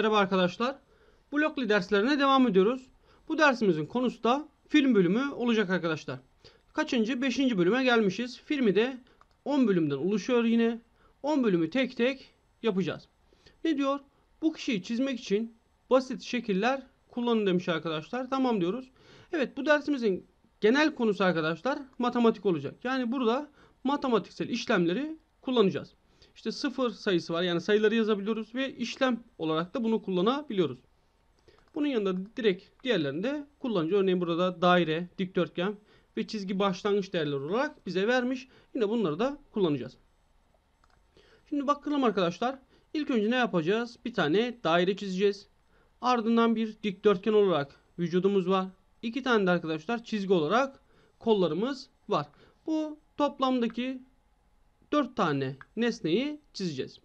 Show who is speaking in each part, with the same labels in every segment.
Speaker 1: Merhaba arkadaşlar. Blokli derslerine devam ediyoruz. Bu dersimizin konusu da film bölümü olacak arkadaşlar. Kaçıncı? beşinci bölüme gelmişiz. Filmi de 10 bölümden oluşuyor yine. 10 bölümü tek tek yapacağız. Ne diyor? Bu kişiyi çizmek için basit şekiller kullanın demiş arkadaşlar. Tamam diyoruz. Evet bu dersimizin genel konusu arkadaşlar matematik olacak. Yani burada matematiksel işlemleri kullanacağız işte sıfır sayısı var. Yani sayıları yazabiliyoruz ve işlem olarak da bunu kullanabiliyoruz. Bunun yanında direkt diğerlerinde kullanıcı örneğin burada daire, dikdörtgen ve çizgi başlangıç değerleri olarak bize vermiş. Yine bunları da kullanacağız. Şimdi bakalım arkadaşlar. İlk önce ne yapacağız? Bir tane daire çizeceğiz. Ardından bir dikdörtgen olarak vücudumuz var. İki tane de arkadaşlar çizgi olarak kollarımız var. Bu toplamdaki 4 tane nesneyi çizeceğiz.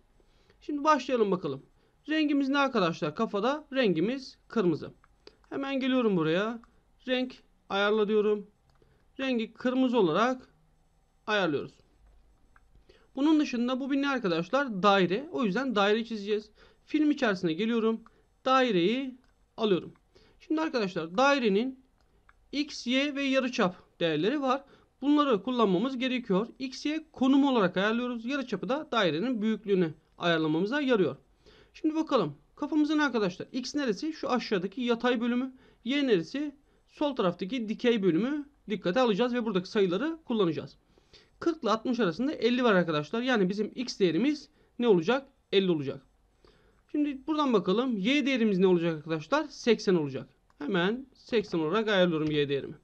Speaker 1: Şimdi başlayalım bakalım. Rengimiz ne arkadaşlar? Kafada rengimiz kırmızı. Hemen geliyorum buraya. Renk ayarla diyorum. Rengi kırmızı olarak ayarlıyoruz. Bunun dışında bu bir ne arkadaşlar? Daire. O yüzden daire çizeceğiz. Film içerisine geliyorum. Daireyi alıyorum. Şimdi arkadaşlar dairenin x, y ve yarıçap değerleri var. Bunları kullanmamız gerekiyor. X'ye konum olarak ayarlıyoruz. Yarıçapı da dairenin büyüklüğünü ayarlamamıza yarıyor. Şimdi bakalım kafamızın arkadaşlar X neresi? Şu aşağıdaki yatay bölümü. Y neresi? Sol taraftaki dikey bölümü dikkate alacağız ve buradaki sayıları kullanacağız. 40 ile 60 arasında 50 var arkadaşlar. Yani bizim X değerimiz ne olacak? 50 olacak. Şimdi buradan bakalım. Y değerimiz ne olacak arkadaşlar? 80 olacak. Hemen 80 olarak ayarlıyorum Y değerimi.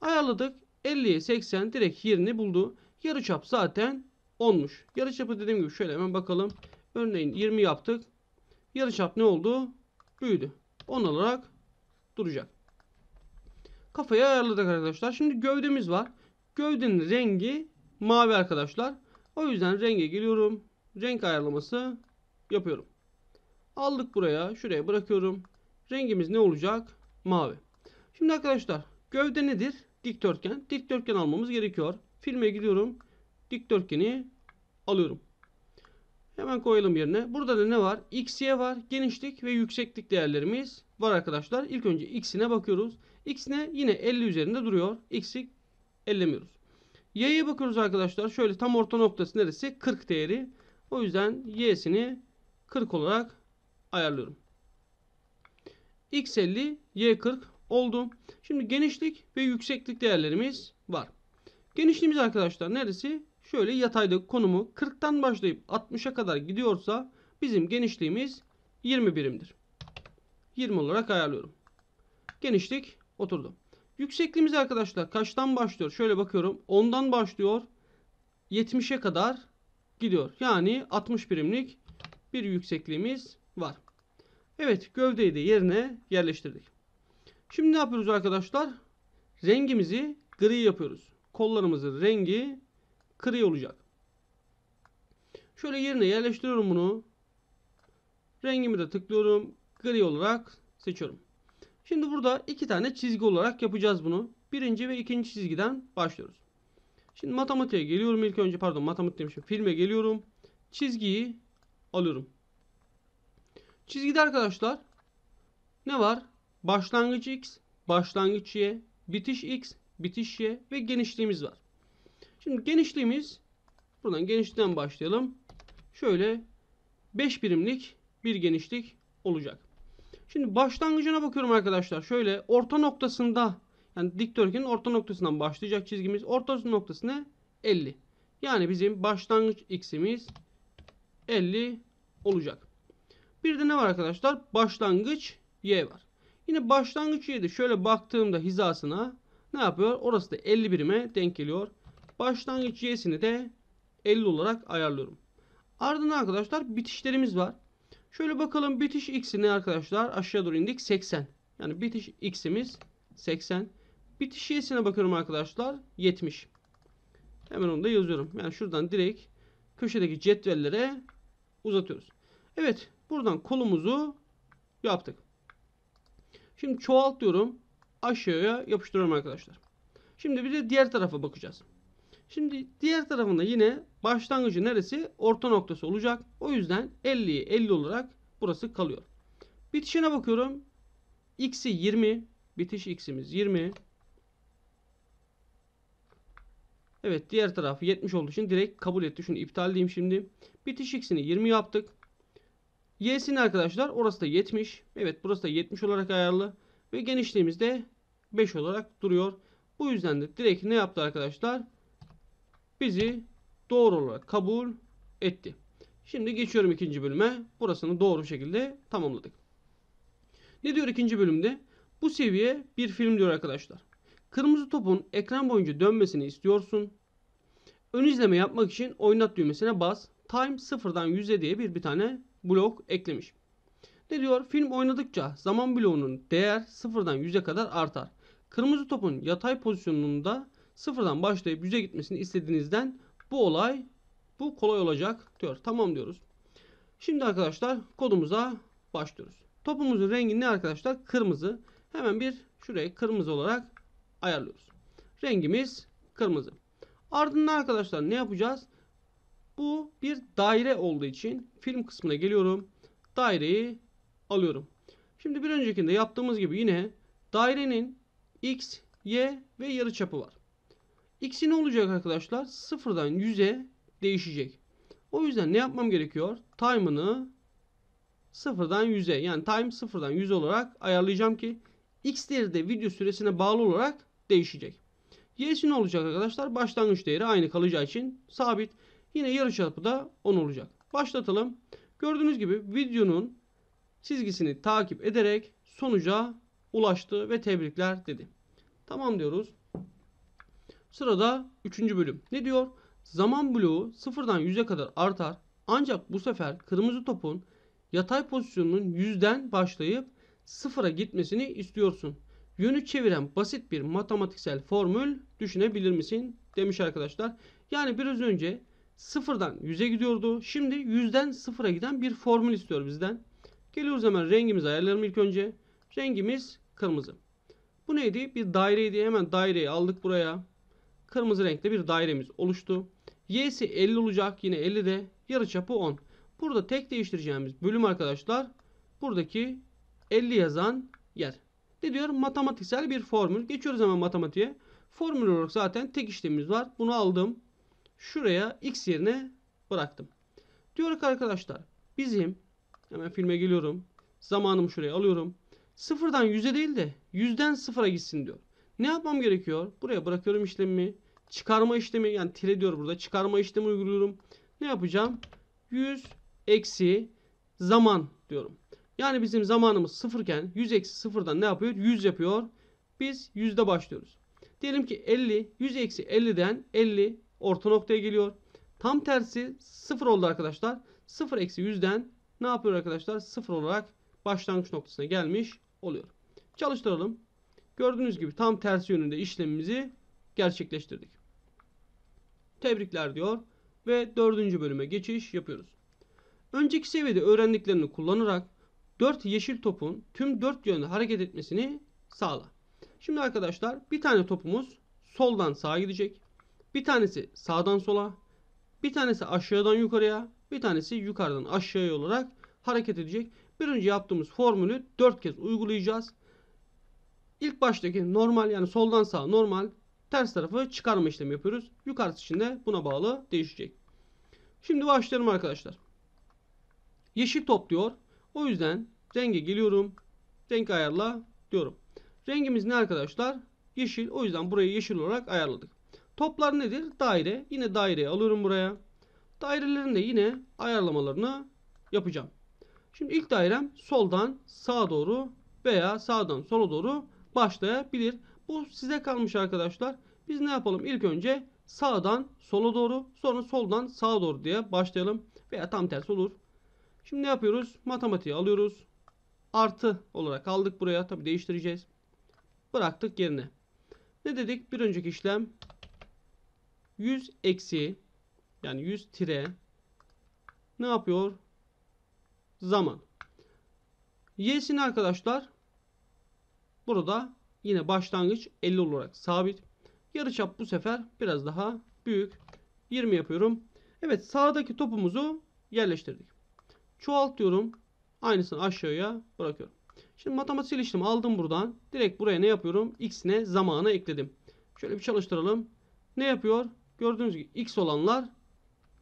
Speaker 1: Ayarladık. 50'ye 80 direkt yerini buldu. Yarıçap zaten 10'muş. Yarıçapı dediğim gibi şöyle hemen bakalım. Örneğin 20 yaptık. Yarıçap ne oldu? Büyüdü. 10 olarak duracak. Kafayı ayarladık arkadaşlar. Şimdi gövdemiz var. Gövdenin rengi mavi arkadaşlar. O yüzden renge geliyorum. Renk ayarlaması yapıyorum. Aldık buraya. Şuraya bırakıyorum. Rengimiz ne olacak? Mavi. Şimdi arkadaşlar gövde nedir? dikdörtgen. Dikdörtgen almamız gerekiyor. Filme gidiyorum. Dikdörtgeni alıyorum. Hemen koyalım yerine. Burada da ne var? X, Y var. Genişlik ve yükseklik değerlerimiz var arkadaşlar. İlk önce X'ine bakıyoruz. X'ine yine 50 üzerinde duruyor. X'i ellemiyoruz. Y'ye bakıyoruz arkadaşlar. Şöyle tam orta noktası neresi? 40 değeri. O yüzden Y'sini 40 olarak ayarlıyorum. X 50, Y 40 oldu. Şimdi genişlik ve yükseklik değerlerimiz var. Genişliğimiz arkadaşlar neresi? Şöyle yatayda konumu 40'tan başlayıp 60'a kadar gidiyorsa bizim genişliğimiz 20 birimdir. 20 olarak ayarlıyorum. Genişlik oturdu. Yüksekliğimiz arkadaşlar kaçtan başlıyor? Şöyle bakıyorum. 10'dan başlıyor. 70'e kadar gidiyor. Yani 60 birimlik bir yüksekliğimiz var. Evet gövdeyi de yerine yerleştirdik. Şimdi ne yapıyoruz arkadaşlar? Rengimizi gri yapıyoruz. Kollarımızın rengi gri olacak. Şöyle yerine yerleştiriyorum bunu. Rengimi de tıklıyorum. Gri olarak seçiyorum. Şimdi burada iki tane çizgi olarak yapacağız bunu. Birinci ve ikinci çizgiden başlıyoruz. Şimdi matematiğe geliyorum İlk önce. Pardon matematik demişim. Filme geliyorum. Çizgiyi alıyorum. Çizgide arkadaşlar ne var? başlangıç x, başlangıç y, bitiş x, bitiş y ve genişliğimiz var. Şimdi genişliğimiz buradan genişlikten başlayalım. Şöyle 5 birimlik bir genişlik olacak. Şimdi başlangıcına bakıyorum arkadaşlar. Şöyle orta noktasında yani dikdörtgenin orta noktasından başlayacak çizgimiz. Orta noktası ne? 50. Yani bizim başlangıç x'imiz 50 olacak. Bir de ne var arkadaşlar? Başlangıç y var. Yine başlangıç yeri şöyle baktığımda hizasına ne yapıyor? Orası da 50 denk geliyor. Başlangıç y'sini de 50 olarak ayarlıyorum. Ardından arkadaşlar bitişlerimiz var. Şöyle bakalım bitiş x'i ne arkadaşlar? Aşağı doğru indik 80. Yani bitiş x'imiz 80. Bitiş y'sine bakıyorum arkadaşlar 70. Hemen onu da yazıyorum. Yani şuradan direkt köşedeki cetvellere uzatıyoruz. Evet buradan kolumuzu yaptık. Şimdi çoğaltıyorum Aşağıya yapıştırıyorum arkadaşlar. Şimdi bir de diğer tarafa bakacağız. Şimdi diğer tarafında yine başlangıcı neresi? Orta noktası olacak. O yüzden 50'yi 50 olarak burası kalıyor. Bitişine bakıyorum. X'i 20. Bitiş X'imiz 20. Evet diğer tarafı 70 olduğu için direkt kabul etti. Şunu iptal edeyim şimdi. Bitiş X'ini 20 yaptık. Y'sini arkadaşlar orası da 70. Evet burası da 70 olarak ayarlı. Ve genişliğimiz de 5 olarak duruyor. Bu yüzden de direkt ne yaptı arkadaşlar? Bizi doğru olarak kabul etti. Şimdi geçiyorum ikinci bölüme. Burasını doğru şekilde tamamladık. Ne diyor ikinci bölümde? Bu seviye bir film diyor arkadaşlar. Kırmızı topun ekran boyunca dönmesini istiyorsun. Ön izleme yapmak için oynat düğmesine bas. Time sıfırdan 100'e diye bir, bir tane blok eklemiş. Ne diyor? Film oynadıkça zaman bloğunun değer sıfırdan 100'e kadar artar. Kırmızı topun yatay pozisyonunda sıfırdan başlayıp 100'e gitmesini istediğinizden bu olay bu kolay olacak diyor. Tamam diyoruz. Şimdi arkadaşlar kodumuza başlıyoruz. Topumuzun rengi ne arkadaşlar? Kırmızı. Hemen bir şurayı kırmızı olarak ayarlıyoruz. Rengimiz kırmızı. Ardından arkadaşlar ne yapacağız? Bu bir daire olduğu için film kısmına geliyorum. Daireyi alıyorum. Şimdi bir öncekinde yaptığımız gibi yine dairenin x, y ve yarıçapı var. x'i ne olacak arkadaşlar? Sıfırdan yüz'e değişecek. O yüzden ne yapmam gerekiyor? Time'ını sıfırdan yüz'e yani time sıfırdan yüz olarak ayarlayacağım ki x değeri de video süresine bağlı olarak değişecek. Y'si ne olacak arkadaşlar? Başlangıç değeri aynı kalacağı için sabit. Yine yarı çapı da 10 olacak. Başlatalım. Gördüğünüz gibi videonun çizgisini takip ederek sonuca ulaştı ve tebrikler dedi. Tamam diyoruz. Sırada 3. bölüm. Ne diyor? Zaman bloğu sıfırdan 100'e kadar artar. Ancak bu sefer kırmızı topun yatay pozisyonunun 100'den başlayıp sıfıra gitmesini istiyorsun. Yönü çeviren basit bir matematiksel formül düşünebilir misin? Demiş arkadaşlar. Yani biraz önce sıfırdan 100'e gidiyordu. Şimdi yüzden sıfıra giden bir formül istiyor bizden. Geliyoruz hemen rengimizi ayarlayalım ilk önce. Rengimiz kırmızı. Bu neydi? Bir daireydi. Hemen daireyi aldık buraya. Kırmızı renkte bir dairemiz oluştu. Y'si 50 olacak. Yine 50 de yarıçapı 10. Burada tek değiştireceğimiz bölüm arkadaşlar buradaki 50 yazan yer. Ne diyor? Matematiksel bir formül. Geçiyoruz hemen matematiğe. Formül olarak zaten tek işlemimiz var. Bunu aldım şuraya x yerine bıraktım. Diyor ki arkadaşlar bizim hemen filme geliyorum. Zamanımı şuraya alıyorum. Sıfırdan yüze değil de yüzden sıfıra gitsin diyor. Ne yapmam gerekiyor? Buraya bırakıyorum işlemi. Çıkarma işlemi yani tire diyor burada. Çıkarma işlemi uyguluyorum. Ne yapacağım? 100 eksi zaman diyorum. Yani bizim zamanımız sıfırken 100 eksi sıfırdan ne yapıyor? 100 yapıyor. Biz yüzde başlıyoruz. Diyelim ki 50, 100 eksi 50'den 50 orta noktaya geliyor. Tam tersi 0 oldu arkadaşlar. 0 eksi 100'den ne yapıyor arkadaşlar? 0 olarak başlangıç noktasına gelmiş oluyor. Çalıştıralım. Gördüğünüz gibi tam tersi yönünde işlemimizi gerçekleştirdik. Tebrikler diyor ve dördüncü bölüme geçiş yapıyoruz. Önceki seviyede öğrendiklerini kullanarak 4 yeşil topun tüm 4 yönde hareket etmesini sağla. Şimdi arkadaşlar bir tane topumuz soldan sağa gidecek. Bir tanesi sağdan sola, bir tanesi aşağıdan yukarıya, bir tanesi yukarıdan aşağıya olarak hareket edecek. Bir önce yaptığımız formülü 4 kez uygulayacağız. İlk baştaki normal yani soldan sağa normal ters tarafı çıkarma işlemi yapıyoruz. Yukarısı için de buna bağlı değişecek. Şimdi başlayalım arkadaşlar. Yeşil top diyor. O yüzden renge geliyorum. Renk ayarla diyorum. Rengimiz ne arkadaşlar? Yeşil. O yüzden burayı yeşil olarak ayarladık. Toplar nedir? Daire. Yine daireyi alıyorum buraya. Dairelerin de yine ayarlamalarını yapacağım. Şimdi ilk dairem soldan sağa doğru veya sağdan sola doğru başlayabilir. Bu size kalmış arkadaşlar. Biz ne yapalım? İlk önce sağdan sola doğru sonra soldan sağa doğru diye başlayalım. Veya tam tersi olur. Şimdi ne yapıyoruz? Matematiği alıyoruz. Artı olarak aldık buraya. Tabi değiştireceğiz. Bıraktık yerine. Ne dedik? Bir önceki işlem 100 eksi yani 100 tire ne yapıyor? Zaman. Y'sini arkadaşlar burada yine başlangıç 50 olarak sabit. Yarıçap bu sefer biraz daha büyük. 20 yapıyorum. Evet sağdaki topumuzu yerleştirdik. çoğaltıyorum Aynısını aşağıya bırakıyorum. Şimdi matematik işlemi aldım buradan. Direkt buraya ne yapıyorum? X'ine zamanı ekledim. Şöyle bir çalıştıralım. Ne yapıyor? Gördüğünüz gibi x olanlar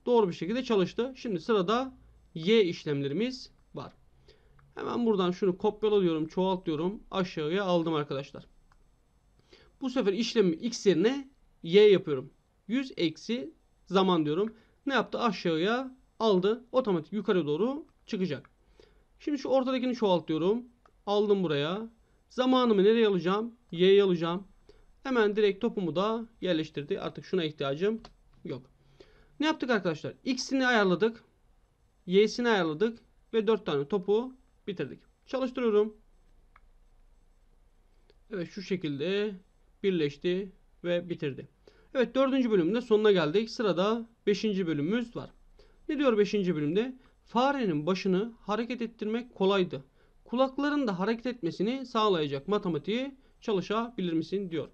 Speaker 1: doğru bir şekilde çalıştı. Şimdi sırada y işlemlerimiz var. Hemen buradan şunu kopyalıyorum, çoğaltıyorum. Aşağıya aldım arkadaşlar. Bu sefer işlemi x yerine y yapıyorum. 100 eksi zaman diyorum. Ne yaptı? Aşağıya aldı. Otomatik yukarı doğru çıkacak. Şimdi şu ortadakini çoğaltıyorum. Aldım buraya. Zamanımı nereye alacağım? Y'ye alacağım. Hemen direkt topumu da yerleştirdi. Artık şuna ihtiyacım yok. Ne yaptık arkadaşlar? X'ini ayarladık. Y'sini ayarladık. Ve 4 tane topu bitirdik. Çalıştırıyorum. Evet şu şekilde birleşti ve bitirdi. Evet 4. bölümde sonuna geldik. Sırada 5. bölümümüz var. Ne diyor 5. bölümde? Farenin başını hareket ettirmek kolaydı. Kulakların da hareket etmesini sağlayacak matematiği çalışabilir misin diyor.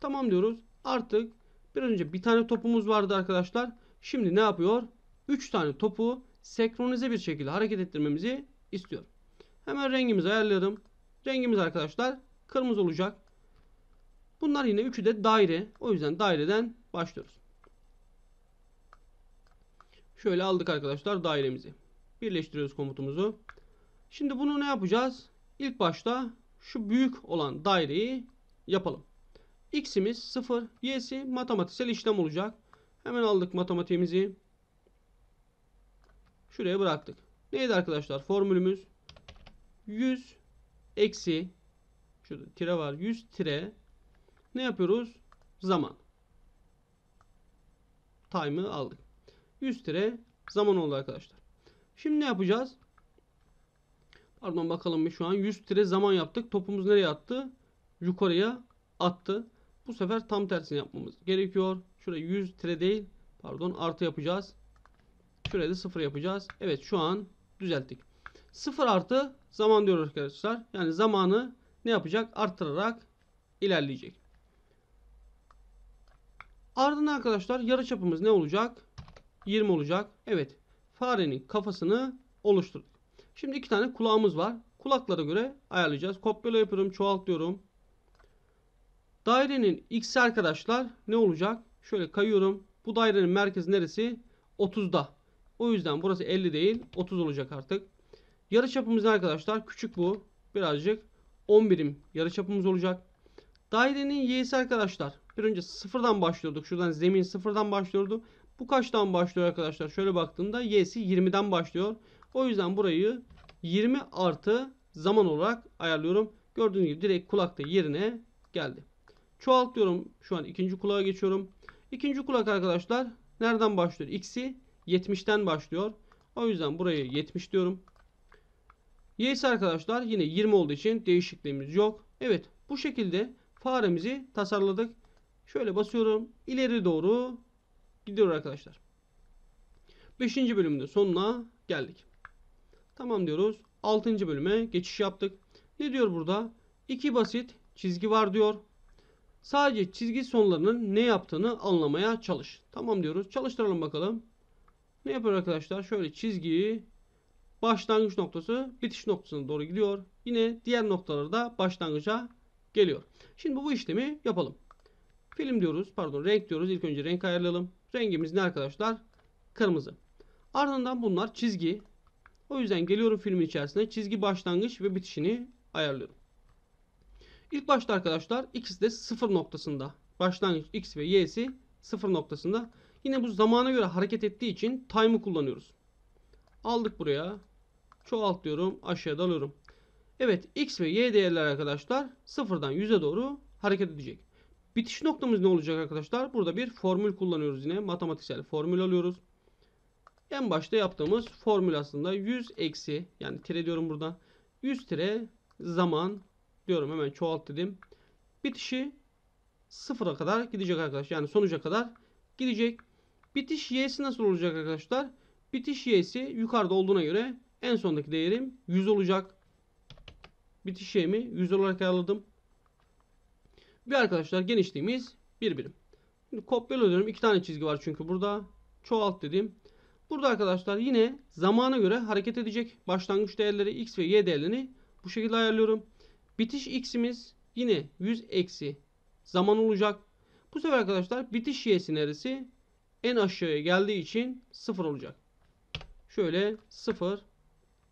Speaker 1: Tamam diyoruz. Artık bir önce bir tane topumuz vardı arkadaşlar. Şimdi ne yapıyor? 3 tane topu senkronize bir şekilde hareket ettirmemizi istiyor. Hemen rengimizi ayarlayalım. Rengimiz arkadaşlar kırmızı olacak. Bunlar yine üçü de daire. O yüzden daireden başlıyoruz. Şöyle aldık arkadaşlar dairemizi. Birleştiriyoruz komutumuzu. Şimdi bunu ne yapacağız? İlk başta şu büyük olan daireyi yapalım x'imiz 0, y'si matematiksel işlem olacak. Hemen aldık matematiğimizi. Şuraya bıraktık. Neydi arkadaşlar formülümüz? 100 eksi şurada tire var. 100 tire ne yapıyoruz? Zaman. Time'ı aldık. 100 tire zaman oldu arkadaşlar. Şimdi ne yapacağız? Pardon bakalım bir şu an 100 tire zaman yaptık. Topumuz nereye attı? Yukarıya attı. Bu sefer tam tersini yapmamız gerekiyor. Şuraya 100 tire değil pardon artı yapacağız. Şuraya da 0 yapacağız. Evet şu an düzelttik. 0 artı zaman diyor arkadaşlar. Yani zamanı ne yapacak? Arttırarak ilerleyecek. Ardından arkadaşlar yarı çapımız ne olacak? 20 olacak. Evet. Farenin kafasını oluşturduk. Şimdi iki tane kulağımız var. Kulaklara göre ayarlayacağız. Kopyala yapıyorum, çoğaltıyorum. Dairenin x'i arkadaşlar ne olacak? Şöyle kayıyorum. Bu dairenin merkezi neresi? 30'da. O yüzden burası 50 değil 30 olacak artık. Yarıçapımız ne arkadaşlar küçük bu. Birazcık 10 birim yarıçapımız olacak. Dairenin y'si arkadaşlar. Bir önce sıfırdan başlıyorduk. Şuradan zemin sıfırdan başlıyordu. Bu kaçtan başlıyor arkadaşlar? Şöyle baktığımda y'si 20'den başlıyor. O yüzden burayı 20 artı zaman olarak ayarlıyorum. Gördüğünüz gibi direkt kulakta yerine geldi. Çoğaltıyorum. Şu an ikinci kulağa geçiyorum. İkinci kulak arkadaşlar nereden başlıyor? X'i 70'ten başlıyor. O yüzden burayı 70 diyorum. Y'si arkadaşlar yine 20 olduğu için değişikliğimiz yok. Evet bu şekilde faremizi tasarladık. Şöyle basıyorum. İleri doğru gidiyor arkadaşlar. 5. bölümün sonuna geldik. Tamam diyoruz. 6. bölüme geçiş yaptık. Ne diyor burada? İki basit çizgi var diyor. Sadece çizgi sonlarının ne yaptığını anlamaya çalış. Tamam diyoruz. Çalıştıralım bakalım. Ne yapıyor arkadaşlar? Şöyle çizgiyi başlangıç noktası bitiş noktasına doğru gidiyor. Yine diğer da başlangıca geliyor. Şimdi bu işlemi yapalım. Film diyoruz. Pardon renk diyoruz. İlk önce renk ayarlayalım. Rengimiz ne arkadaşlar? Kırmızı. Ardından bunlar çizgi. O yüzden geliyorum filmin içerisine. Çizgi başlangıç ve bitişini ayarlıyorum. İlk başta arkadaşlar ikisi de sıfır noktasında. Başlangıç x ve y'si sıfır noktasında. Yine bu zamana göre hareket ettiği için time'ı kullanıyoruz. Aldık buraya. çoğaltıyorum, Aşağı dalıyorum. Evet x ve y değerler arkadaşlar sıfırdan 100'e doğru hareket edecek. Bitiş noktamız ne olacak arkadaşlar? Burada bir formül kullanıyoruz yine. Matematiksel formül alıyoruz. En başta yaptığımız formül aslında 100 eksi yani tire diyorum burada. 100 tire zaman tıklıyorum hemen çoğalt dedim. Bitişi sıfıra kadar gidecek arkadaşlar. Yani sonuca kadar gidecek. Bitiş y'si nasıl olacak arkadaşlar? Bitiş y'si yukarıda olduğuna göre en sondaki değerim 100 olacak. Bitiş y'mi 100 olarak ayarladım. Bir arkadaşlar genişliğimiz 1 birim. Şimdi kopyalıyorum. 2 tane çizgi var çünkü burada. Çoğalt dedim. Burada arkadaşlar yine zamana göre hareket edecek başlangıç değerleri x ve y değerlerini bu şekilde ayarlıyorum. Bitiş x'imiz yine 100 eksi zaman olacak. Bu sefer arkadaşlar bitiş y'si neresi? En aşağıya geldiği için 0 olacak. Şöyle 0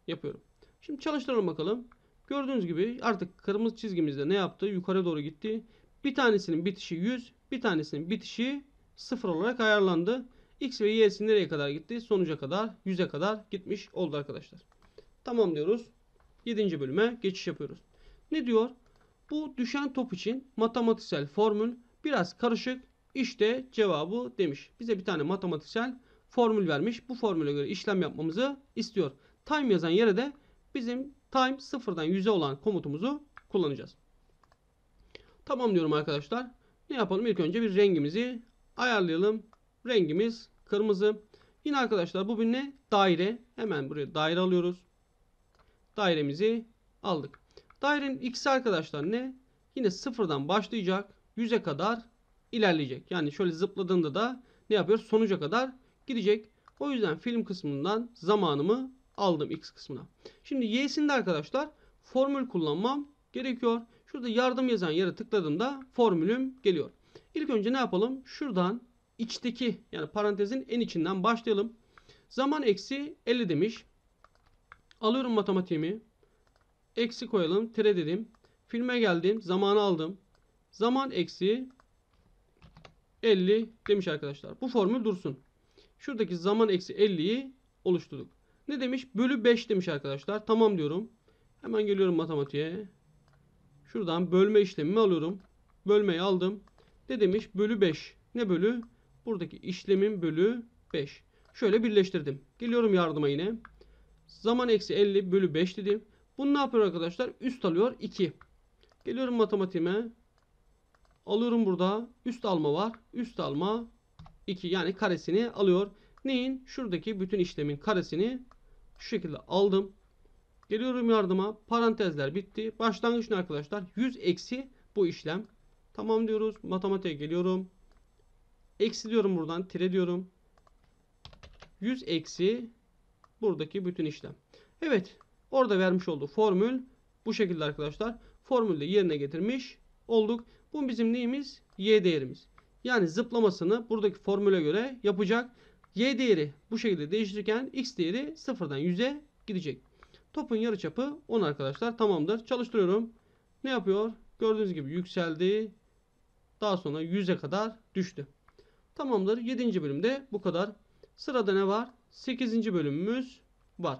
Speaker 1: yapıyorum. Şimdi çalıştıralım bakalım. Gördüğünüz gibi artık kırmızı çizgimizde ne yaptı? Yukarı doğru gitti. Bir tanesinin bitişi 100, bir tanesinin bitişi 0 olarak ayarlandı. X ve Y'si nereye kadar gitti? Sonuca kadar, 100'e kadar gitmiş oldu arkadaşlar. Tamam diyoruz. 7. bölüme geçiş yapıyoruz. Ne diyor? Bu düşen top için matematiksel formül biraz karışık. İşte cevabı demiş. Bize bir tane matematiksel formül vermiş. Bu formüle göre işlem yapmamızı istiyor. Time yazan yere de bizim time sıfırdan 100'e olan komutumuzu kullanacağız. Tamam diyorum arkadaşlar. Ne yapalım? İlk önce bir rengimizi ayarlayalım. Rengimiz kırmızı. Yine arkadaşlar bu bir ne? Daire. Hemen buraya daire alıyoruz. Dairemizi aldık. Dairenin x'i arkadaşlar ne? Yine sıfırdan başlayacak. 100'e kadar ilerleyecek. Yani şöyle zıpladığında da ne yapıyoruz Sonuca kadar gidecek. O yüzden film kısmından zamanımı aldım x kısmına. Şimdi y'sinde arkadaşlar formül kullanmam gerekiyor. Şurada yardım yazan yere tıkladığımda formülüm geliyor. İlk önce ne yapalım? Şuradan içteki yani parantezin en içinden başlayalım. Zaman eksi 50 demiş. Alıyorum matematiğimi. Eksi koyalım. Tire dedim. Filme geldim. Zamanı aldım. Zaman eksi 50 demiş arkadaşlar. Bu formül dursun. Şuradaki zaman eksi 50'yi oluşturduk. Ne demiş? Bölü 5 demiş arkadaşlar. Tamam diyorum. Hemen geliyorum matematiğe. Şuradan bölme işlemimi alıyorum. Bölmeyi aldım. Ne demiş? Bölü 5. Ne bölü? Buradaki işlemin bölü 5. Şöyle birleştirdim. Geliyorum yardıma yine. Zaman eksi 50 bölü 5 dedim. Bunu ne yapıyor arkadaşlar? Üst alıyor 2. Geliyorum matematiğime. Alıyorum burada. Üst alma var. Üst alma 2. Yani karesini alıyor. Neyin? Şuradaki bütün işlemin karesini şu şekilde aldım. Geliyorum yardıma. Parantezler bitti. Başlangıç ne arkadaşlar? 100 eksi bu işlem. Tamam diyoruz. Matematiğe geliyorum. Eksi diyorum buradan. Tire diyorum. 100 eksi buradaki bütün işlem. Evet. Orada vermiş olduğu formül bu şekilde arkadaşlar. Formülü yerine getirmiş olduk. Bu bizim neyimiz? Y değerimiz. Yani zıplamasını buradaki formüle göre yapacak. Y değeri bu şekilde değiştirirken X değeri sıfırdan 100'e gidecek. Topun yarıçapı 10 arkadaşlar. Tamamdır. Çalıştırıyorum. Ne yapıyor? Gördüğünüz gibi yükseldi. Daha sonra 100'e kadar düştü. Tamamdır. 7. bölümde bu kadar. Sırada ne var? 8. bölümümüz var.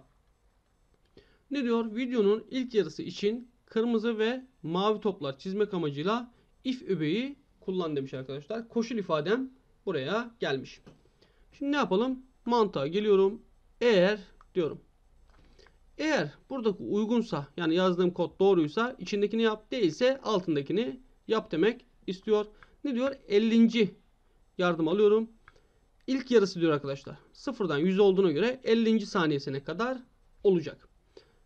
Speaker 1: Ne diyor? Videonun ilk yarısı için kırmızı ve mavi toplar çizmek amacıyla if öbeği kullan demiş arkadaşlar. Koşul ifadem buraya gelmiş. Şimdi ne yapalım? Mantığa geliyorum. Eğer diyorum. Eğer buradaki uygunsa yani yazdığım kod doğruysa içindekini yap değilse altındakini yap demek istiyor. Ne diyor? 50. yardım alıyorum. İlk yarısı diyor arkadaşlar. Sıfırdan 100 olduğuna göre 50. saniyesine kadar olacak.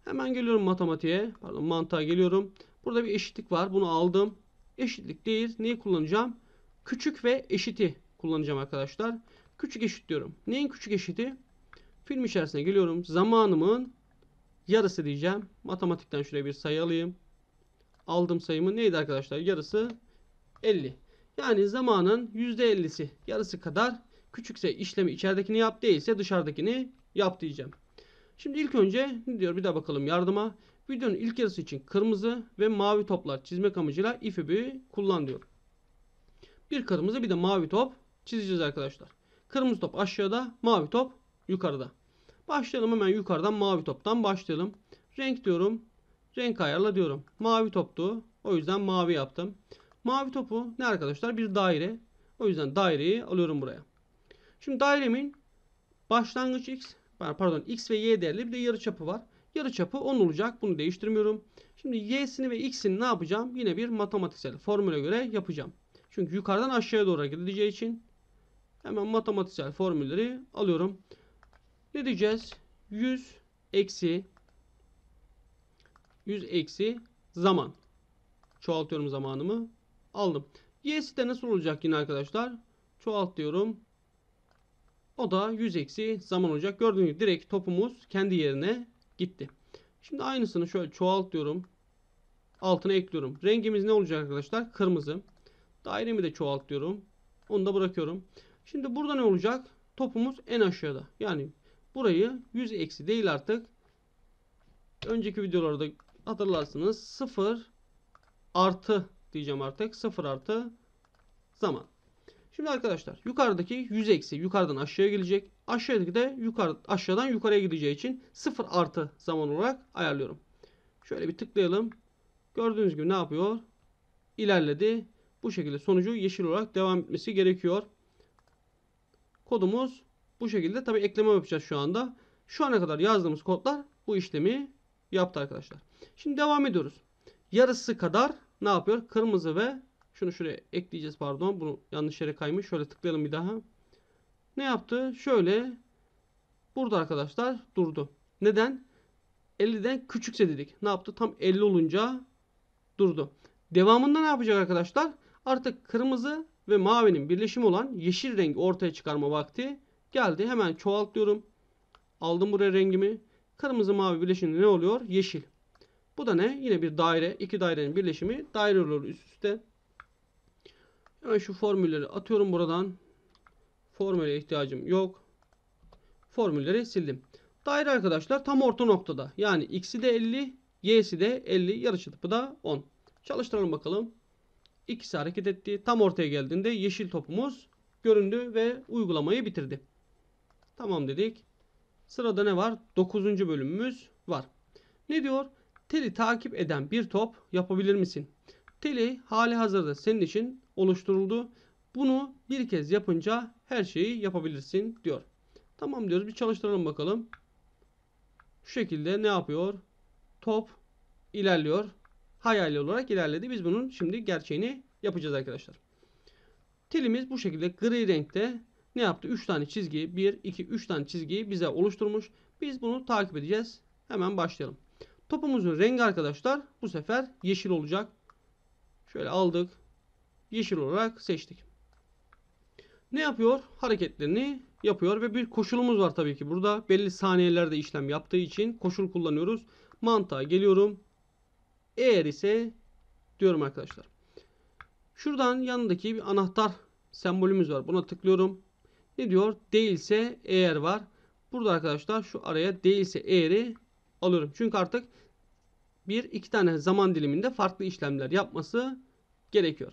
Speaker 1: Hemen geliyorum matematiğe. Pardon mantığa geliyorum. Burada bir eşitlik var. Bunu aldım. Eşitlik değil. Neyi kullanacağım? Küçük ve eşiti kullanacağım arkadaşlar. Küçük eşit diyorum. Neyin küçük eşiti? Film içerisine geliyorum. Zamanımın yarısı diyeceğim. Matematikten şuraya bir sayı alayım. Aldım sayımı neydi arkadaşlar? Yarısı 50. Yani zamanın %50'si yarısı kadar küçükse işlemi içeridekini yap değilse dışarıdakini yap diyeceğim. Şimdi ilk önce ne diyor bir daha bakalım yardıma. Videonun ilk yarısı için kırmızı ve mavi toplar çizmek amacıyla if ipi kullan diyor. Bir kırmızı bir de mavi top çizeceğiz arkadaşlar. Kırmızı top aşağıda, mavi top yukarıda. Başlayalım hemen yukarıdan mavi toptan başlayalım. Renk diyorum. Renk ayarla diyorum. Mavi toptu. O yüzden mavi yaptım. Mavi topu ne arkadaşlar? Bir daire. O yüzden daireyi alıyorum buraya. Şimdi dairemin başlangıç x pardon x ve y değerli bir de yarıçapı var. Yarıçapı 10 olacak. Bunu değiştirmiyorum. Şimdi y'sini ve x'ini ne yapacağım? Yine bir matematiksel formüle göre yapacağım. Çünkü yukarıdan aşağıya doğru gideceği için hemen matematiksel formülleri alıyorum. Ne diyeceğiz? 100 eksi 100 eksi zaman. Çoğaltıyorum zamanımı. Aldım. Y'si de nasıl olacak yine arkadaşlar? Çoğalt diyorum. O da 100 eksi zaman olacak. Gördüğünüz gibi direkt topumuz kendi yerine gitti. Şimdi aynısını şöyle çoğaltıyorum, Altına ekliyorum. Rengimiz ne olacak arkadaşlar? Kırmızı. Dairemi de çoğaltıyorum, Onu da bırakıyorum. Şimdi burada ne olacak? Topumuz en aşağıda. Yani burayı 100 eksi değil artık. Önceki videolarda hatırlarsınız. 0 artı diyeceğim artık. 0 artı zaman. Şimdi arkadaşlar yukarıdaki 100 eksi yukarıdan aşağıya gelecek. Aşağıdaki de yukarı, aşağıdan yukarıya gideceği için 0 artı zaman olarak ayarlıyorum. Şöyle bir tıklayalım. Gördüğünüz gibi ne yapıyor? İlerledi. Bu şekilde sonucu yeşil olarak devam etmesi gerekiyor. Kodumuz bu şekilde. Tabi ekleme yapacağız şu anda. Şu ana kadar yazdığımız kodlar bu işlemi yaptı arkadaşlar. Şimdi devam ediyoruz. Yarısı kadar ne yapıyor? Kırmızı ve şunu şuraya ekleyeceğiz pardon. Bunu yanlış yere kaymış. Şöyle tıklayalım bir daha. Ne yaptı? Şöyle burada arkadaşlar durdu. Neden? 50'den küçükse dedik. Ne yaptı? Tam 50 olunca durdu. Devamında ne yapacak arkadaşlar? Artık kırmızı ve mavinin birleşimi olan yeşil rengi ortaya çıkarma vakti geldi. Hemen çoğaltıyorum. Aldım buraya rengimi. Kırmızı mavi birleşimi ne oluyor? Yeşil. Bu da ne? Yine bir daire. İki dairenin birleşimi daire olur üst üste. Hemen şu formülleri atıyorum buradan. Formüle ihtiyacım yok. Formülleri sildim. Daire arkadaşlar tam orta noktada. Yani x'i de 50, y'si de 50, yarıçapı da 10. Çalıştıralım bakalım. İkisi hareket etti. Tam ortaya geldiğinde yeşil topumuz göründü ve uygulamayı bitirdi. Tamam dedik. Sırada ne var? 9. bölümümüz var. Ne diyor? Teli takip eden bir top yapabilir misin? Teli hali hazırda senin için oluşturuldu. Bunu bir kez yapınca her şeyi yapabilirsin diyor. Tamam diyoruz bir çalıştıralım bakalım. Şu şekilde ne yapıyor? Top ilerliyor. Hayali olarak ilerledi. Biz bunun şimdi gerçeğini yapacağız arkadaşlar. Telimiz bu şekilde gri renkte ne yaptı? 3 tane çizgi 1, 2, 3 tane çizgiyi bize oluşturmuş. Biz bunu takip edeceğiz. Hemen başlayalım. Topumuzun rengi arkadaşlar bu sefer yeşil olacak. Şöyle aldık yeşil olarak seçtik. Ne yapıyor? Hareketlerini yapıyor ve bir koşulumuz var tabii ki. Burada belli saniyelerde işlem yaptığı için koşul kullanıyoruz. Mantığa geliyorum. Eğer ise diyorum arkadaşlar. Şuradan yanındaki bir anahtar sembolümüz var. Buna tıklıyorum. Ne diyor? Değilse eğer var. Burada arkadaşlar şu araya değilse eğeri alıyorum. Çünkü artık bir iki tane zaman diliminde farklı işlemler yapması gerekiyor.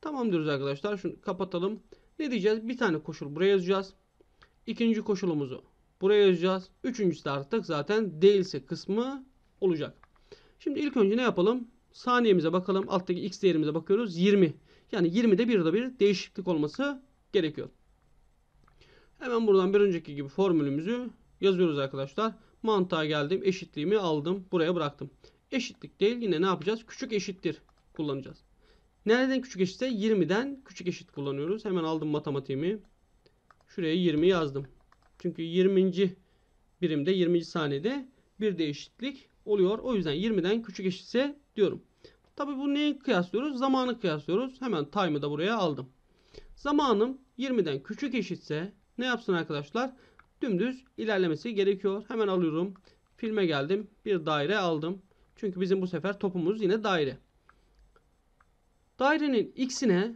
Speaker 1: Tamam diyoruz arkadaşlar. Şunu kapatalım. Ne diyeceğiz? Bir tane koşul buraya yazacağız. İkinci koşulumuzu buraya yazacağız. Üçüncüsü de artık zaten değilse kısmı olacak. Şimdi ilk önce ne yapalım? Saniyemize bakalım. Alttaki x değerimize bakıyoruz. 20. Yani 20'de bir de bir değişiklik olması gerekiyor. Hemen buradan bir önceki gibi formülümüzü yazıyoruz arkadaşlar. Mantığa geldim. Eşitliğimi aldım. Buraya bıraktım. Eşitlik değil. Yine ne yapacağız? Küçük eşittir kullanacağız. Nereden küçük eşitse 20'den küçük eşit kullanıyoruz. Hemen aldım matematiğimi. Şuraya 20 yazdım. Çünkü 20. birimde 20. saniyede bir değişiklik oluyor. O yüzden 20'den küçük eşitse diyorum. Tabi bu neyi kıyaslıyoruz? Zamanı kıyaslıyoruz. Hemen time'ı da buraya aldım. Zamanım 20'den küçük eşitse ne yapsın arkadaşlar? Dümdüz ilerlemesi gerekiyor. Hemen alıyorum. Filme geldim. Bir daire aldım. Çünkü bizim bu sefer topumuz yine daire. Dairenin x'ine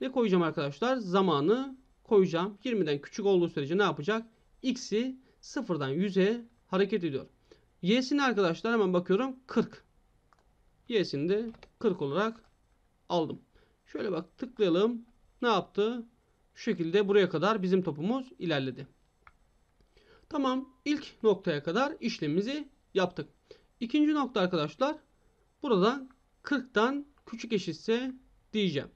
Speaker 1: ne koyacağım arkadaşlar? Zamanı koyacağım. 20'den küçük olduğu sürece ne yapacak? X'i 0'dan 100'e hareket ediyor. Y'sini arkadaşlar hemen bakıyorum 40. Y'sini de 40 olarak aldım. Şöyle bak tıklayalım. Ne yaptı? Şu şekilde buraya kadar bizim topumuz ilerledi. Tamam ilk noktaya kadar işlemimizi yaptık. İkinci nokta arkadaşlar buradan 40'tan küçük eşitse diyeceğim.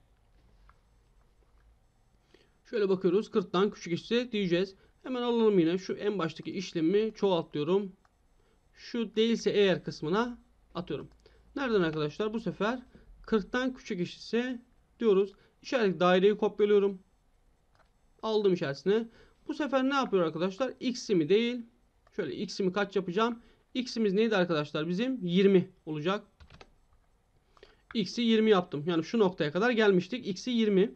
Speaker 1: Şöyle bakıyoruz. 40'tan küçük eşitse diyeceğiz. Hemen alalım yine şu en baştaki işlemi çoğaltıyorum. Şu değilse eğer kısmına atıyorum. Nereden arkadaşlar? Bu sefer 40'tan küçük eşitse diyoruz. İşaret daireyi kopyalıyorum. Aldım içerisine. Bu sefer ne yapıyor arkadaşlar? X'imi değil. Şöyle x'imi kaç yapacağım? X'imiz neydi arkadaşlar bizim? 20 olacak. X'i 20 yaptım. Yani şu noktaya kadar gelmiştik. X'i 20.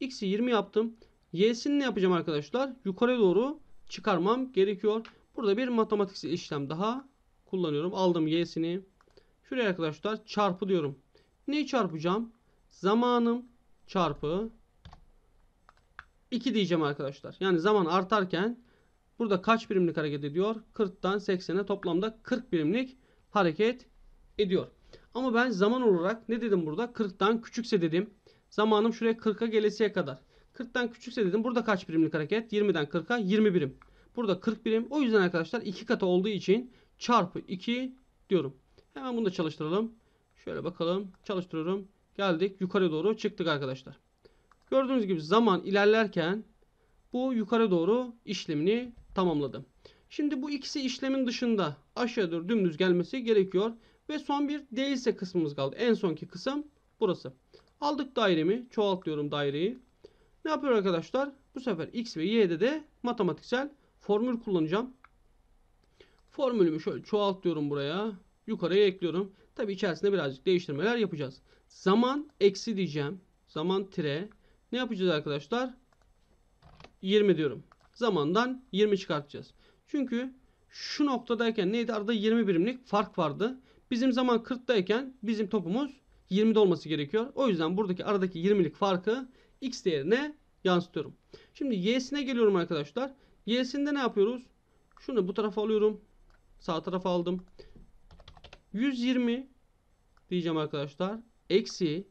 Speaker 1: X'i 20 yaptım. Y'sini ne yapacağım arkadaşlar? Yukarı doğru çıkarmam gerekiyor. Burada bir matematiksel işlem daha kullanıyorum. Aldım Y'sini. Şuraya arkadaşlar çarpı diyorum. Neyi çarpacağım? Zamanım çarpı 2 diyeceğim arkadaşlar. Yani zaman artarken burada kaç birimlik hareket ediyor? 40'tan 80'e toplamda 40 birimlik hareket ediyor. Ama ben zaman olarak ne dedim burada? 40'tan küçükse dedim. Zamanım şuraya 40'a gelesiye kadar. 40'tan küçükse dedim. Burada kaç birimlik hareket? 20'den 40'a 20 birim. Burada 40 birim. O yüzden arkadaşlar 2 katı olduğu için çarpı 2 diyorum. Hemen bunu da çalıştıralım. Şöyle bakalım. Çalıştırıyorum. Geldik. Yukarı doğru çıktık arkadaşlar. Gördüğünüz gibi zaman ilerlerken bu yukarı doğru işlemini tamamladım Şimdi bu ikisi işlemin dışında aşağı doğru dümdüz gelmesi gerekiyor. Ve son bir değilse kısmımız kaldı. En sonki kısım burası. Aldık dairemi. Çoğaltıyorum daireyi. Ne yapıyor arkadaşlar? Bu sefer x ve y'de de matematiksel formül kullanacağım. Formülümü şöyle çoğaltıyorum buraya. Yukarıya ekliyorum. Tabi içerisinde birazcık değiştirmeler yapacağız. Zaman eksi diyeceğim. Zaman tire. Ne yapacağız arkadaşlar? 20 diyorum. Zamandan 20 çıkartacağız. Çünkü şu noktadayken neydi? Arada 20 birimlik fark vardı. Bizim zaman 40'tayken bizim topumuz 20'de olması gerekiyor. O yüzden buradaki aradaki 20'lik farkı x değerine yansıtıyorum. Şimdi y'sine geliyorum arkadaşlar. Y'sinde ne yapıyoruz? Şunu bu tarafa alıyorum. Sağ tarafa aldım. 120 diyeceğim arkadaşlar. Eksi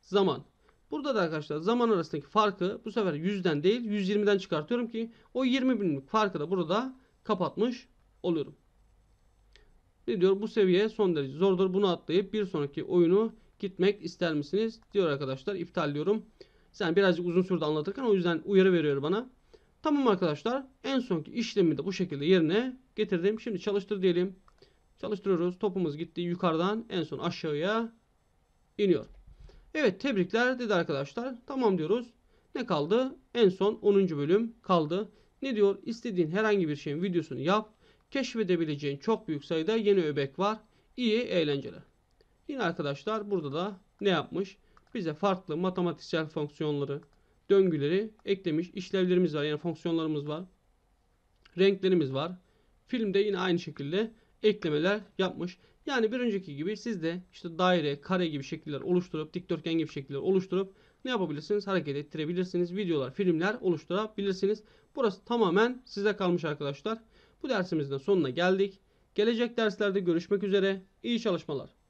Speaker 1: zaman. Burada da arkadaşlar zaman arasındaki farkı bu sefer 100'den değil 120'den çıkartıyorum ki o 20 binlik farkı da burada kapatmış oluyorum. Ne diyor? Bu seviye son derece zordur. Bunu atlayıp bir sonraki oyunu gitmek ister misiniz? Diyor arkadaşlar. İptal diyorum. Yani birazcık uzun sürdü anlatırken o yüzden uyarı veriyor bana. Tamam arkadaşlar. En sonki işlemi de bu şekilde yerine getirdim. Şimdi çalıştır diyelim. Çalıştırıyoruz. Topumuz gitti yukarıdan en son aşağıya iniyor. Evet tebrikler dedi arkadaşlar. Tamam diyoruz. Ne kaldı? En son 10. bölüm kaldı. Ne diyor? İstediğin herhangi bir şeyin videosunu yap keşfedebileceğin çok büyük sayıda yeni öbek var. İyi eğlenceler. Yine arkadaşlar burada da ne yapmış? Bize farklı matematiksel fonksiyonları, döngüleri eklemiş. İşlevlerimiz var yani fonksiyonlarımız var. Renklerimiz var. Filmde yine aynı şekilde eklemeler yapmış. Yani bir önceki gibi siz de işte daire, kare gibi şekiller oluşturup, dikdörtgen gibi şekiller oluşturup ne yapabilirsiniz? Hareket ettirebilirsiniz. Videolar, filmler oluşturabilirsiniz. Burası tamamen size kalmış arkadaşlar. Bu dersimizin sonuna geldik. Gelecek derslerde görüşmek üzere. İyi çalışmalar.